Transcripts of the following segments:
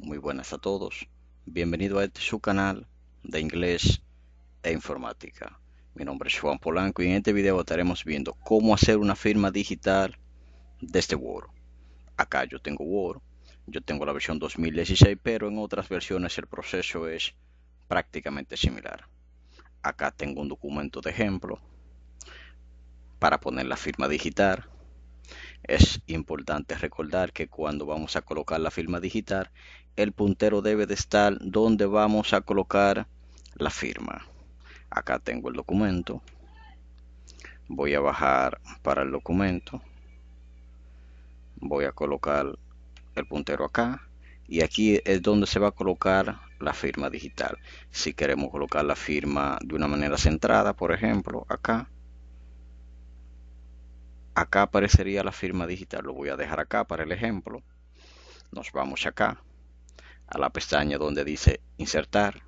Muy buenas a todos. Bienvenido a este su canal de inglés e informática. Mi nombre es Juan Polanco y en este video estaremos viendo cómo hacer una firma digital de este Word. Acá yo tengo Word, yo tengo la versión 2016, pero en otras versiones el proceso es prácticamente similar. Acá tengo un documento de ejemplo para poner la firma digital es importante recordar que cuando vamos a colocar la firma digital, el puntero debe de estar donde vamos a colocar la firma. Acá tengo el documento. Voy a bajar para el documento. Voy a colocar el puntero acá. Y aquí es donde se va a colocar la firma digital. Si queremos colocar la firma de una manera centrada, por ejemplo, acá acá aparecería la firma digital lo voy a dejar acá para el ejemplo nos vamos acá a la pestaña donde dice insertar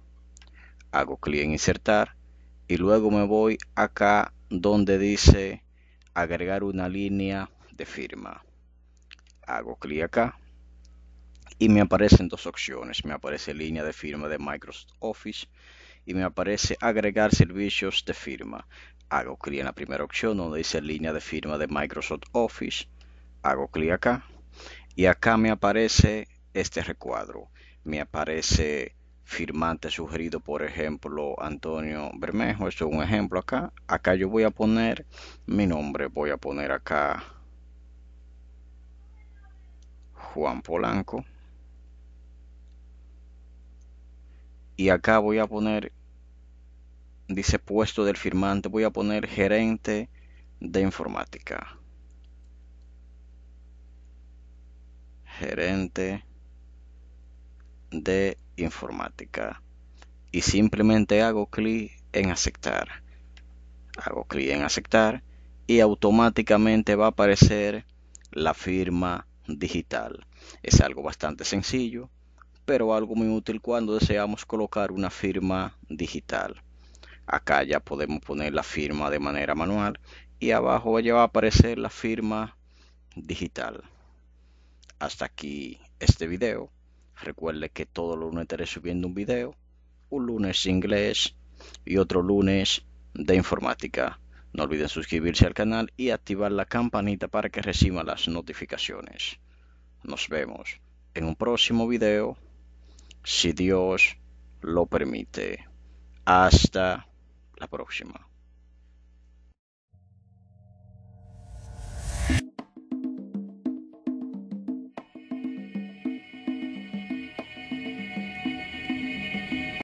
hago clic en insertar y luego me voy acá donde dice agregar una línea de firma hago clic acá y me aparecen dos opciones me aparece línea de firma de Microsoft Office y me aparece agregar servicios de firma hago clic en la primera opción donde dice línea de firma de Microsoft Office, hago clic acá y acá me aparece este recuadro, me aparece firmante sugerido por ejemplo Antonio Bermejo, esto es un ejemplo acá, acá yo voy a poner mi nombre, voy a poner acá Juan Polanco y acá voy a poner dice puesto del firmante, voy a poner gerente de informática. Gerente de informática. Y simplemente hago clic en aceptar. Hago clic en aceptar y automáticamente va a aparecer la firma digital. Es algo bastante sencillo, pero algo muy útil cuando deseamos colocar una firma digital. Acá ya podemos poner la firma de manera manual y abajo ya va a aparecer la firma digital. Hasta aquí este video. Recuerde que todos los lunes estaré subiendo un video. Un lunes inglés y otro lunes de informática. No olviden suscribirse al canal y activar la campanita para que reciba las notificaciones. Nos vemos en un próximo video, si Dios lo permite. Hasta la próxima.